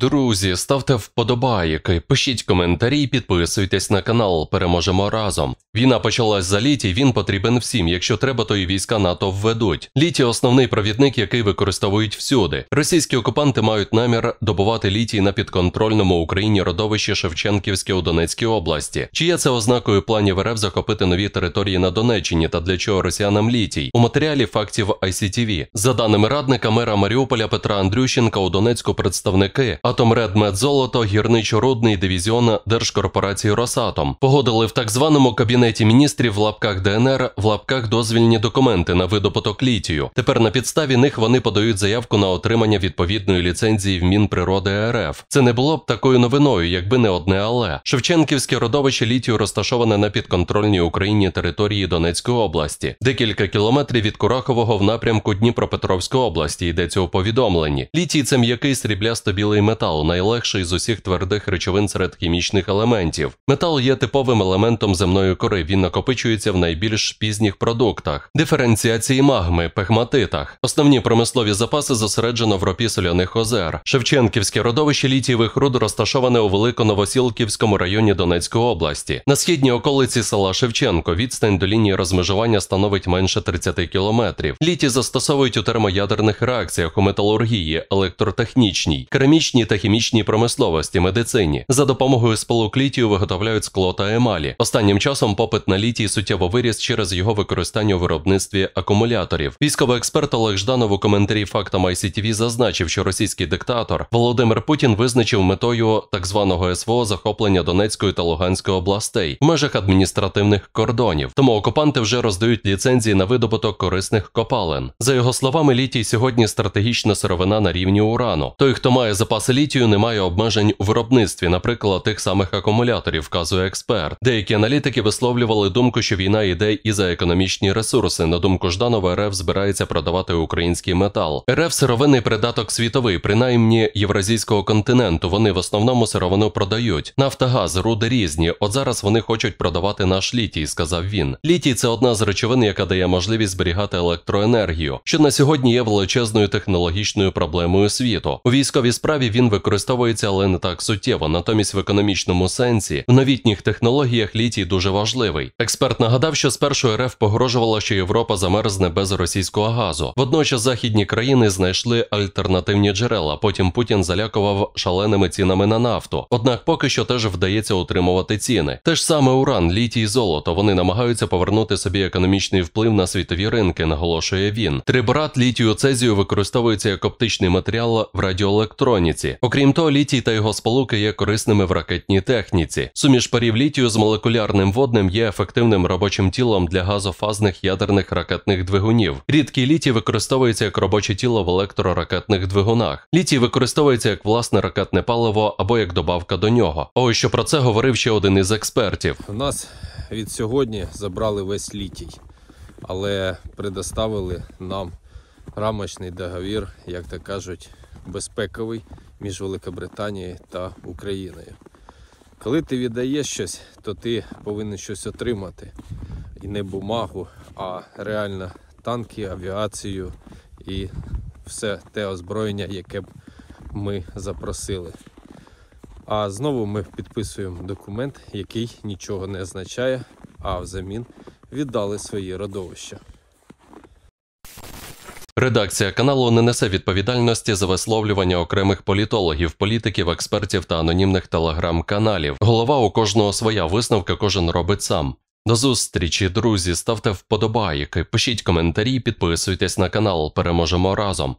Друзі, ставте вподобайки, пишіть коментарі, підписуйтесь на канал, переможемо разом. Війна почалась за літі, він потрібен всім. Якщо треба, то і війська НАТО введуть. Літі основний провідник, який використовують всюди. Російські окупанти мають намір добувати літій на підконтрольному Україні родовище Шевченківське у Донецькій області. Чи є це ознакою планів РФ захопити нові території на Донеччині та для чого росіянам літій? У матеріалі фактів ICTV. За даними радника мера Маріуполя Петра Андрющенка, у Донецьку представники. Атомредмедзолото гірничорудний дивізіон Держкорпорації Росатом погодили в так званому кабінеті міністрів в лапках ДНР в лапках дозвільні документи на видобуток літію. Тепер на підставі них вони подають заявку на отримання відповідної ліцензії в Мінприроди РФ. Це не було б такою новиною, якби не одне, але Шевченківське родовище літію розташоване на підконтрольній Україні території Донецької області. Декілька кілометрів від Курахового в напрямку Дніпропетровської області йдеться у повідомленні. Літій це м'який сріблясто білий метал метал, найлегший з усіх твердих речовин серед хімічних елементів. Метал є типовим елементом земної кори. Він накопичується в найбільш пізніх продуктах, диференціації магми, пегматитах. Основні промислові запаси зосереджено в ропі соляних озер. Шевченківське родовище літієвих руд розташоване у Великоновосілківському районі Донецької області. На східній околиці села Шевченко відстань до лінії розмежування становить менше 30 кілометрів. Літі застосовують у термоядерних реакціях у металургії, електротехнічній, керамічній та хімічній промисловості, медицині. За допомогою сполуклітію виготовляють скло та емалі. Останнім часом попит на літій суттєво виріс через його використання у виробництві акумуляторів. Військовий експерт Олег Жданов у коментарі фактам ICTV зазначив, що російський диктатор Володимир Путін визначив метою так званого СВО захоплення Донецької та Луганської областей в межах адміністративних кордонів. Тому окупанти вже роздають ліцензії на видобуток корисних копалин. За його словами, літій сьогодні стратегічна сировина на рівні урану. Той, хто має запаси літію немає обмежень у виробництві, наприклад, тих самих акумуляторів, вказує експерт. Деякі аналітики висловлювали думку, що війна йде і за економічні ресурси. На думку Жданова, РФ збирається продавати український метал. РФ сировинний придаток світовий, принаймні євразійського континенту. Вони в основному сировину продають. Нафтогаз, руди різні. От зараз вони хочуть продавати наш літій, сказав він. Літій це одна з речовин, яка дає можливість зберігати електроенергію, що на сьогодні є величезною технологічною проблемою світу. У військовій справі він використовується, але не так суттєво. Натомість, в економічному сенсі, в новітніх технологіях літій дуже важливий. Експерт нагадав, що спершу РФ погрожувала, що Європа замерзне без російського газу. Водночас західні країни знайшли альтернативні джерела. Потім Путін залякував шаленими цінами на нафту. Однак поки що теж вдається утримувати ціни. Те ж саме уран, літій золото. Вони намагаються повернути собі економічний вплив на світові ринки, наголошує він. Трибрат літію цезію використовується як оптичний матеріал в радіоелектроніці. Окрім того, літій та його сполуки є корисними в ракетній техніці. Суміш парів літію з молекулярним водним є ефективним робочим тілом для газофазних ядерних ракетних двигунів. Рідкий літій використовується як робоче тіло в електроракетних двигунах. Літій використовується як власне ракетне паливо або як добавка до нього. Ось що про це говорив ще один із експертів. У нас від сьогодні забрали весь літій, але предоставили нам рамочний договір, як то кажуть, безпековий між Великобританією та Україною. Коли ти віддаєш щось, то ти повинен щось отримати. І не бумагу, а реально танки, авіацію і все те озброєння, яке б ми запросили. А знову ми підписуємо документ, який нічого не означає, а взамін віддали свої родовища. Редакція каналу не несе відповідальності за висловлювання окремих політологів, політиків, експертів та анонімних телеграм-каналів. Голова у кожного своя висновка кожен робить сам. До зустрічі, друзі, ставте вподобайки, пишіть коментарі, підписуйтесь на канал. Переможемо разом.